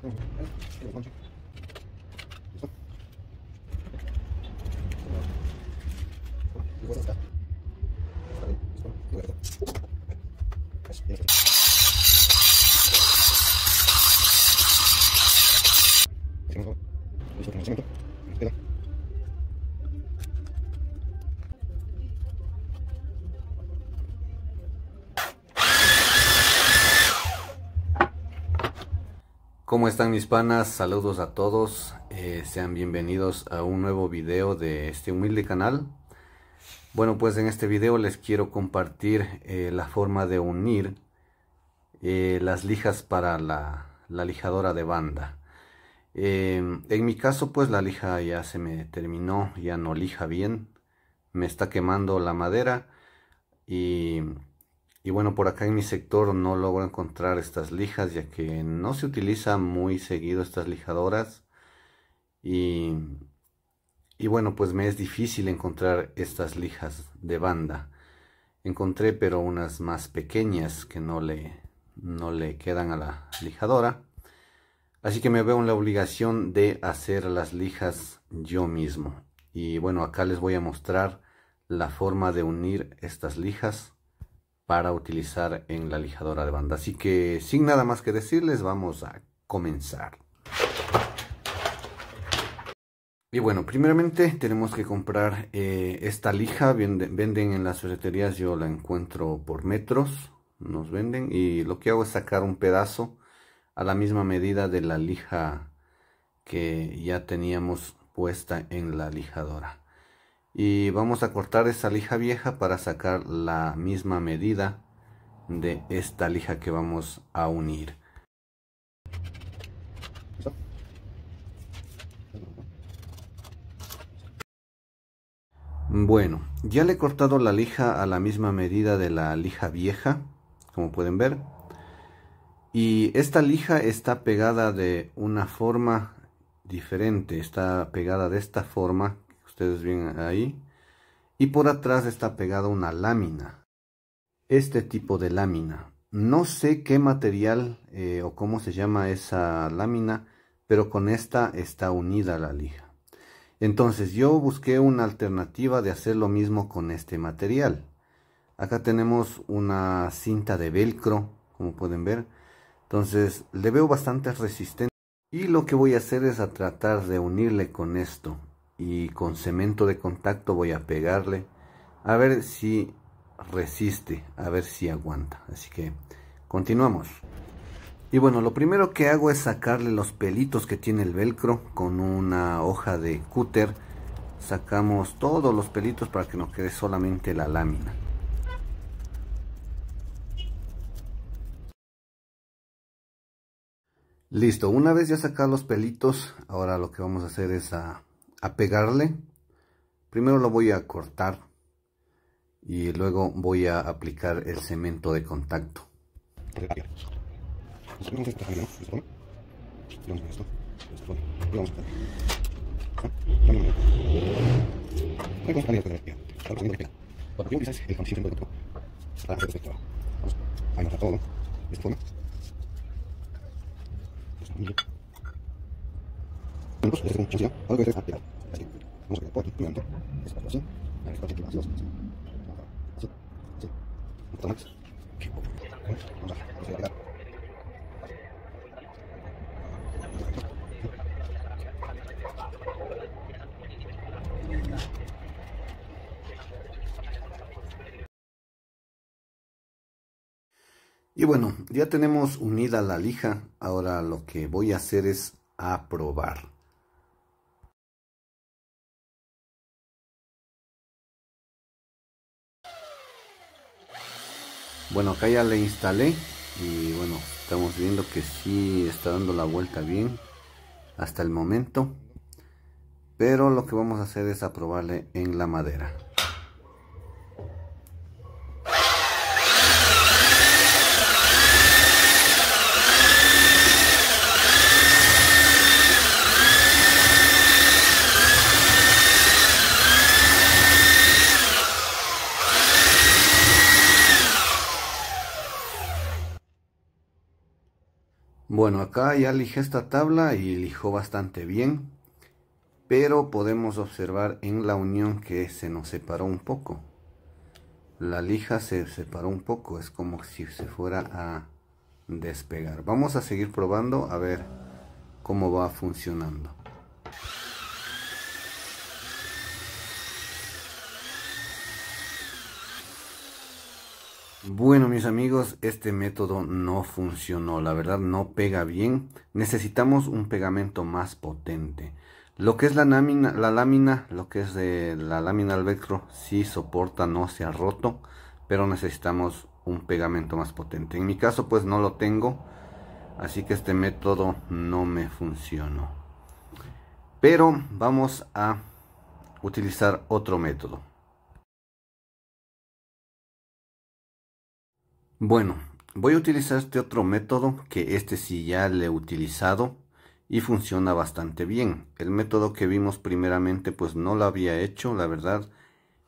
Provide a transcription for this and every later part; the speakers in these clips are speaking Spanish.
지금 지금 또 ¿Cómo están mis panas? Saludos a todos, eh, sean bienvenidos a un nuevo video de este humilde canal. Bueno, pues en este video les quiero compartir eh, la forma de unir eh, las lijas para la, la lijadora de banda. en mi caso pues la lija ya se me terminó, ya no lija bien, me está quemando la madera y y bueno, por acá en mi sector no logro encontrar estas lijas ya que no se utiliza muy seguido estas lijadoras. Y, y bueno, pues me es difícil encontrar estas lijas de banda. Encontré pero unas más pequeñas que no le, no le quedan a la lijadora. Así que me veo en la obligación de hacer las lijas yo mismo. Y bueno, acá les voy a mostrar la forma de unir estas lijas para utilizar en la lijadora de banda. Así que sin nada más que decirles, vamos a comenzar. Y bueno, primeramente tenemos que comprar eh, esta lija, venden, en las ferreterías, yo la encuentro por metros, nos venden y lo que hago es sacar un pedazo a la misma medida de la lija que ya teníamos puesta en la lijadora y vamos a cortar esta lija vieja para sacar la misma medida de esta lija que vamos a unir bueno ya le he cortado la lija a la misma medida de la lija vieja como pueden ver y esta lija está pegada de una forma diferente está pegada de esta forma ustedes ven ahí. Y por atrás está pegada una lámina. Este tipo de lámina. No sé qué material eh, o cómo se llama esa lámina, pero con esta está unida la lija. Entonces yo busqué una alternativa de hacer lo mismo con este material. Acá tenemos una cinta de velcro, como pueden ver. Entonces le veo bastante resistente. Y lo que voy a hacer es a tratar de unirle con esto y con cemento de contacto voy a pegarle a ver si resiste, a ver si aguanta. Así que continuamos. Y bueno, lo primero que hago es sacarle los pelitos que tiene el velcro con una hoja de cúter. Sacamos todos los pelitos para que nos quede solamente la lámina. Listo, una vez ya sacados los pelitos, ahora lo que vamos a hacer es a a pegarle, primero lo voy a cortar y luego voy a aplicar el cemento de contacto. Y bueno, ya tenemos unida la lija, ahora lo que voy a hacer es aprobar. bueno acá ya le instalé y bueno estamos viendo que sí está dando la vuelta bien hasta el momento pero lo que vamos a hacer es aprobarle en la madera Bueno, acá ya lijé esta tabla y lijó bastante bien, pero podemos observar en la unión que se nos separó un poco. La lija se separó un poco, es como si se fuera a despegar. Vamos a seguir probando a ver cómo va funcionando. Bueno mis amigos, este método no funcionó, la verdad no pega bien. Necesitamos un pegamento más potente. Lo que es la lámina, la lámina lo que es la lámina al Vectro sí soporta, no se ha roto, pero necesitamos un pegamento más potente. En mi caso pues no lo tengo, así que este método no me funcionó. Pero vamos a utilizar otro método. Bueno, voy a utilizar este otro método que este sí ya le he utilizado y funciona bastante bien. El método que vimos primeramente pues no lo había hecho, la verdad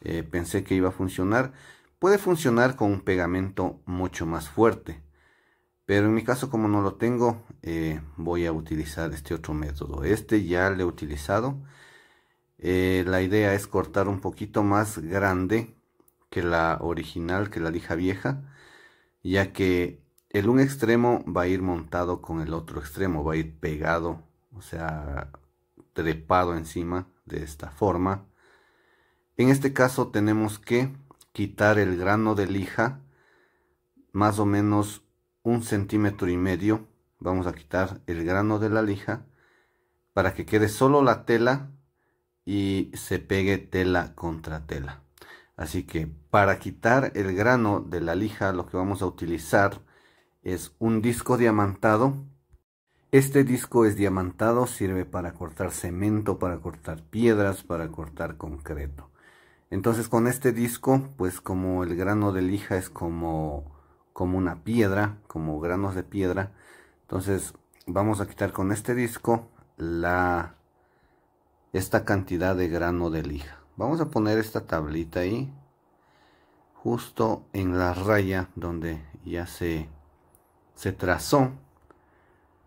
eh, pensé que iba a funcionar. Puede funcionar con un pegamento mucho más fuerte, pero en mi caso como no lo tengo eh, voy a utilizar este otro método. Este ya le he utilizado. Eh, la idea es cortar un poquito más grande que la original, que la lija vieja ya que el un extremo va a ir montado con el otro extremo, va a ir pegado, o sea, trepado encima de esta forma. En este caso tenemos que quitar el grano de lija más o menos un centímetro y medio. Vamos a quitar el grano de la lija para que quede solo la tela y se pegue tela contra tela. Así que para quitar el grano de la lija lo que vamos a utilizar es un disco diamantado. Este disco es diamantado, sirve para cortar cemento, para cortar piedras, para cortar concreto. Entonces con este disco, pues como el grano de lija es como, como una piedra, como granos de piedra, entonces vamos a quitar con este disco la, esta cantidad de grano de lija vamos a poner esta tablita ahí justo en la raya donde ya se, se trazó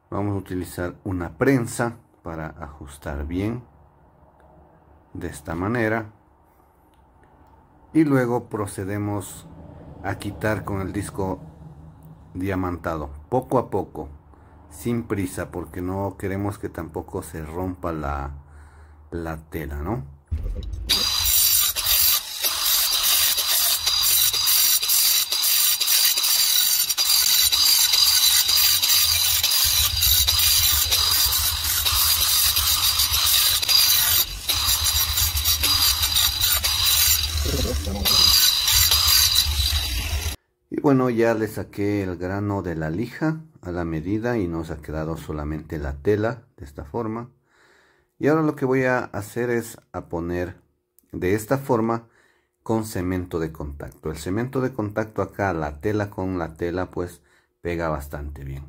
vamos a utilizar una prensa para ajustar bien de esta manera y luego procedemos a quitar con el disco diamantado poco a poco sin prisa porque no queremos que tampoco se rompa la, la tela no y bueno, ya le saqué el grano de la lija a la medida y nos ha quedado solamente la tela de esta forma. Y ahora lo que voy a hacer es a poner de esta forma con cemento de contacto. El cemento de contacto acá, la tela con la tela, pues pega bastante bien.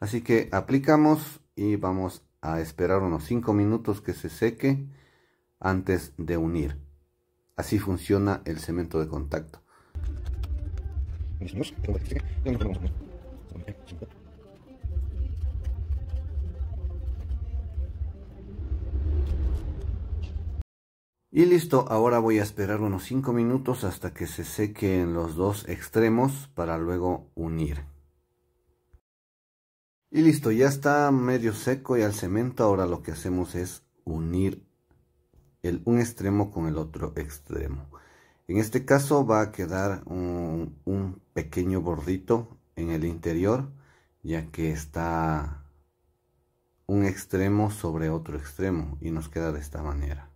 Así que aplicamos y vamos a esperar unos 5 minutos que se seque antes de unir. Así funciona el cemento de contacto. Y listo, ahora voy a esperar unos 5 minutos hasta que se sequen los dos extremos para luego unir. Y listo, ya está medio seco y al cemento, ahora lo que hacemos es unir el, un extremo con el otro extremo. En este caso va a quedar un, un pequeño bordito en el interior, ya que está un extremo sobre otro extremo y nos queda de esta manera.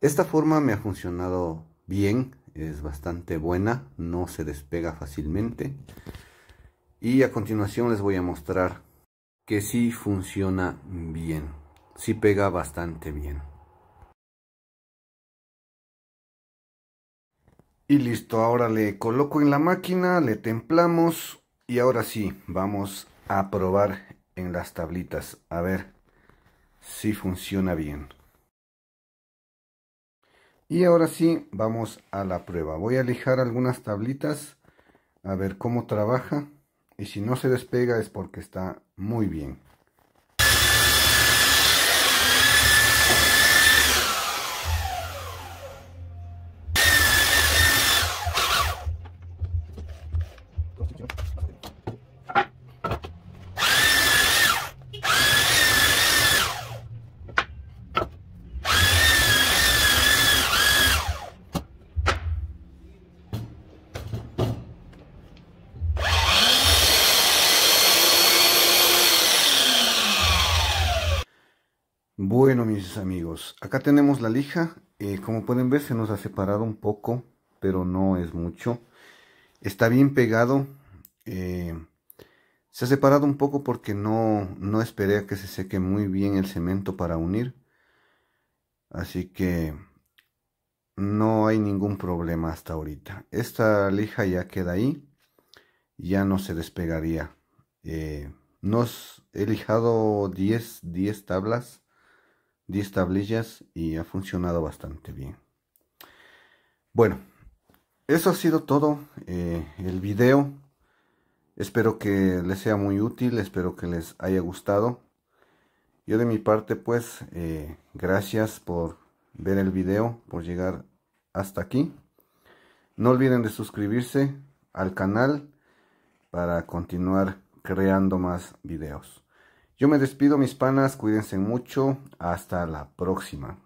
Esta forma me ha funcionado bien, es bastante buena, no se despega fácilmente. Y a continuación les voy a mostrar que sí funciona bien, sí pega bastante bien. Y listo, ahora le coloco en la máquina, le templamos y ahora sí, vamos a probar en las tablitas, a ver si funciona bien. Y ahora sí, vamos a la prueba. Voy a lijar algunas tablitas a ver cómo trabaja. Y si no se despega es porque está muy bien. Bueno, mis amigos, acá tenemos la lija. Eh, como pueden ver, se nos ha separado un poco, pero no es mucho. Está bien pegado. Eh, se ha separado un poco porque no, no esperé a que se seque muy bien el cemento para unir. Así que no hay ningún problema hasta ahorita. Esta lija ya queda ahí. Ya no se despegaría. Eh, nos he lijado 10, 10 tablas 10 tablillas y ha funcionado bastante bien. Bueno, eso ha sido todo eh, el video. Espero que les sea muy útil, espero que les haya gustado. Yo de mi parte pues eh, gracias por ver el video, por llegar hasta aquí. No olviden de suscribirse al canal para continuar creando más videos. Yo me despido, mis panas, cuídense mucho, hasta la próxima.